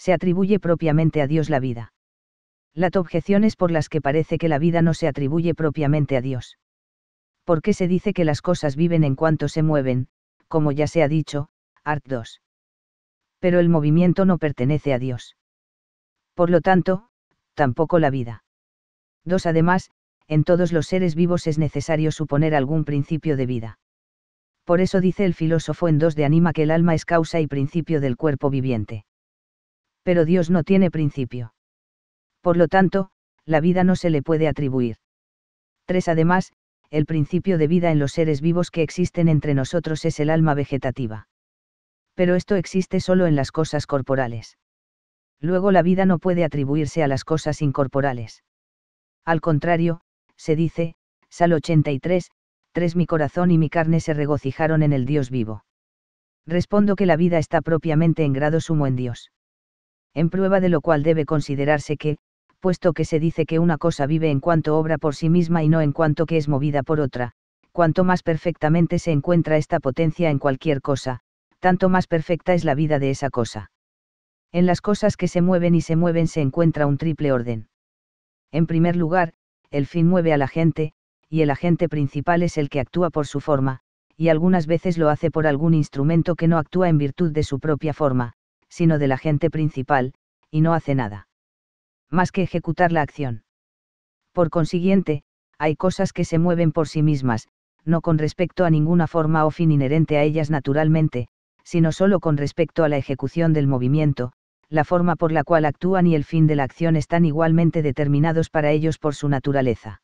se atribuye propiamente a Dios la vida. La objeción es por las que parece que la vida no se atribuye propiamente a Dios. Porque qué se dice que las cosas viven en cuanto se mueven, como ya se ha dicho, Art 2? Pero el movimiento no pertenece a Dios. Por lo tanto, tampoco la vida. 2. Además, en todos los seres vivos es necesario suponer algún principio de vida. Por eso dice el filósofo en 2 de Anima que el alma es causa y principio del cuerpo viviente pero Dios no tiene principio. Por lo tanto, la vida no se le puede atribuir. 3. Además, el principio de vida en los seres vivos que existen entre nosotros es el alma vegetativa. Pero esto existe solo en las cosas corporales. Luego la vida no puede atribuirse a las cosas incorporales. Al contrario, se dice, Sal 83, 3 Mi corazón y mi carne se regocijaron en el Dios vivo. Respondo que la vida está propiamente en grado sumo en Dios en prueba de lo cual debe considerarse que, puesto que se dice que una cosa vive en cuanto obra por sí misma y no en cuanto que es movida por otra, cuanto más perfectamente se encuentra esta potencia en cualquier cosa, tanto más perfecta es la vida de esa cosa. En las cosas que se mueven y se mueven se encuentra un triple orden. En primer lugar, el fin mueve a la gente, y el agente principal es el que actúa por su forma, y algunas veces lo hace por algún instrumento que no actúa en virtud de su propia forma, sino de la gente principal, y no hace nada. Más que ejecutar la acción. Por consiguiente, hay cosas que se mueven por sí mismas, no con respecto a ninguna forma o fin inherente a ellas naturalmente, sino solo con respecto a la ejecución del movimiento, la forma por la cual actúan y el fin de la acción están igualmente determinados para ellos por su naturaleza.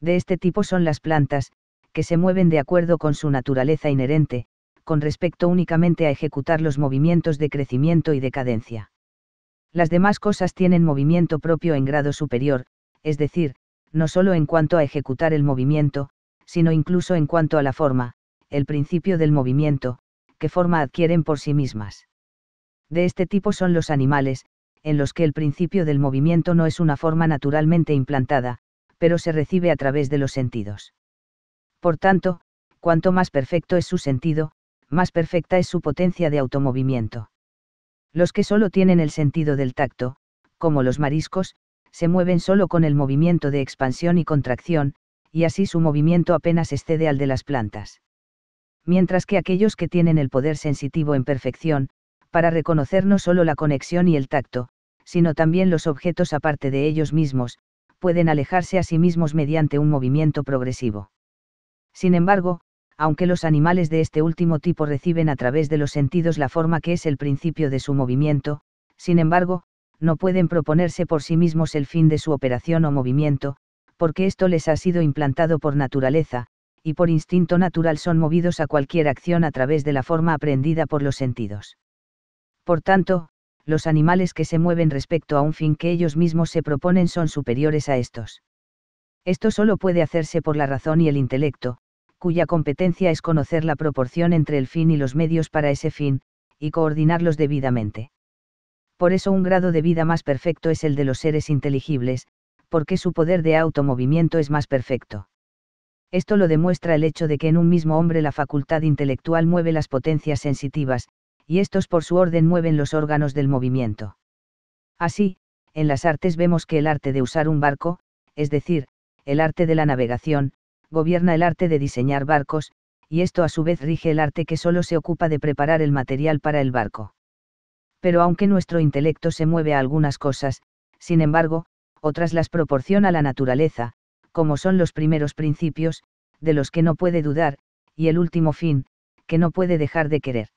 De este tipo son las plantas, que se mueven de acuerdo con su naturaleza inherente, con respecto únicamente a ejecutar los movimientos de crecimiento y decadencia. Las demás cosas tienen movimiento propio en grado superior, es decir, no solo en cuanto a ejecutar el movimiento, sino incluso en cuanto a la forma, el principio del movimiento, que forma adquieren por sí mismas. De este tipo son los animales, en los que el principio del movimiento no es una forma naturalmente implantada, pero se recibe a través de los sentidos. Por tanto, cuanto más perfecto es su sentido, más perfecta es su potencia de automovimiento. Los que solo tienen el sentido del tacto, como los mariscos, se mueven solo con el movimiento de expansión y contracción, y así su movimiento apenas excede al de las plantas. Mientras que aquellos que tienen el poder sensitivo en perfección, para reconocer no solo la conexión y el tacto, sino también los objetos aparte de ellos mismos, pueden alejarse a sí mismos mediante un movimiento progresivo. Sin embargo, aunque los animales de este último tipo reciben a través de los sentidos la forma que es el principio de su movimiento, sin embargo, no pueden proponerse por sí mismos el fin de su operación o movimiento, porque esto les ha sido implantado por naturaleza, y por instinto natural son movidos a cualquier acción a través de la forma aprendida por los sentidos. Por tanto, los animales que se mueven respecto a un fin que ellos mismos se proponen son superiores a estos. Esto solo puede hacerse por la razón y el intelecto, cuya competencia es conocer la proporción entre el fin y los medios para ese fin, y coordinarlos debidamente. Por eso un grado de vida más perfecto es el de los seres inteligibles, porque su poder de automovimiento es más perfecto. Esto lo demuestra el hecho de que en un mismo hombre la facultad intelectual mueve las potencias sensitivas, y estos por su orden mueven los órganos del movimiento. Así, en las artes vemos que el arte de usar un barco, es decir, el arte de la navegación, gobierna el arte de diseñar barcos, y esto a su vez rige el arte que solo se ocupa de preparar el material para el barco. Pero aunque nuestro intelecto se mueve a algunas cosas, sin embargo, otras las proporciona la naturaleza, como son los primeros principios, de los que no puede dudar, y el último fin, que no puede dejar de querer.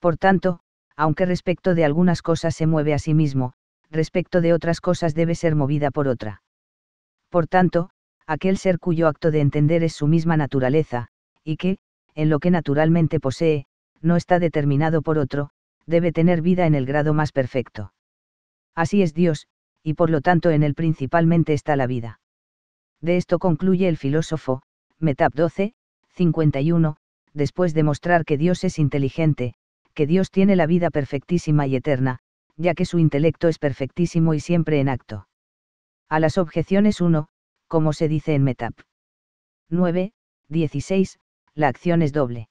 Por tanto, aunque respecto de algunas cosas se mueve a sí mismo, respecto de otras cosas debe ser movida por otra. Por tanto, aquel ser cuyo acto de entender es su misma naturaleza, y que, en lo que naturalmente posee, no está determinado por otro, debe tener vida en el grado más perfecto. Así es Dios, y por lo tanto en él principalmente está la vida. De esto concluye el filósofo, Metap 12, 51, después de mostrar que Dios es inteligente, que Dios tiene la vida perfectísima y eterna, ya que su intelecto es perfectísimo y siempre en acto. A las objeciones 1, como se dice en Metap. 9. 16. La acción es doble.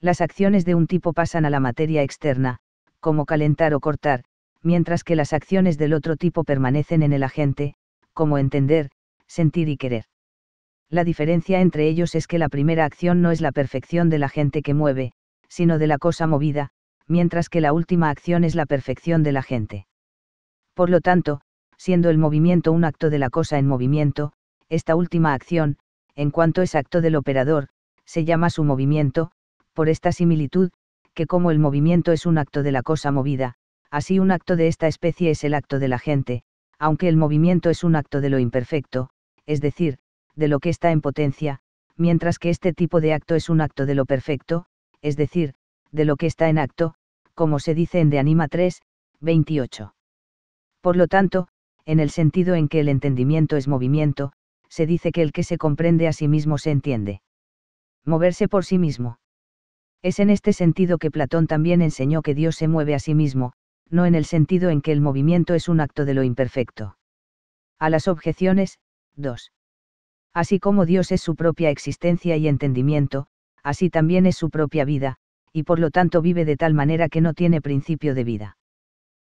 Las acciones de un tipo pasan a la materia externa, como calentar o cortar, mientras que las acciones del otro tipo permanecen en el agente, como entender, sentir y querer. La diferencia entre ellos es que la primera acción no es la perfección de la gente que mueve, sino de la cosa movida, mientras que la última acción es la perfección de la gente. Por lo tanto, siendo el movimiento un acto de la cosa en movimiento, esta última acción, en cuanto es acto del operador, se llama su movimiento, por esta similitud, que como el movimiento es un acto de la cosa movida, así un acto de esta especie es el acto de la gente, aunque el movimiento es un acto de lo imperfecto, es decir, de lo que está en potencia, mientras que este tipo de acto es un acto de lo perfecto, es decir, de lo que está en acto, como se dice en De Anima 3, 28. Por lo tanto, en el sentido en que el entendimiento es movimiento, se dice que el que se comprende a sí mismo se entiende. Moverse por sí mismo. Es en este sentido que Platón también enseñó que Dios se mueve a sí mismo, no en el sentido en que el movimiento es un acto de lo imperfecto. A las objeciones, 2. Así como Dios es su propia existencia y entendimiento, así también es su propia vida, y por lo tanto vive de tal manera que no tiene principio de vida.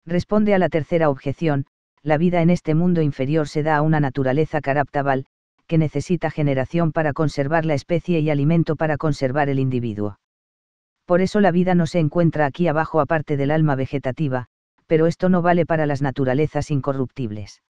Responde a la tercera objeción, la vida en este mundo inferior se da a una naturaleza caraptabal, que necesita generación para conservar la especie y alimento para conservar el individuo. Por eso la vida no se encuentra aquí abajo aparte del alma vegetativa, pero esto no vale para las naturalezas incorruptibles.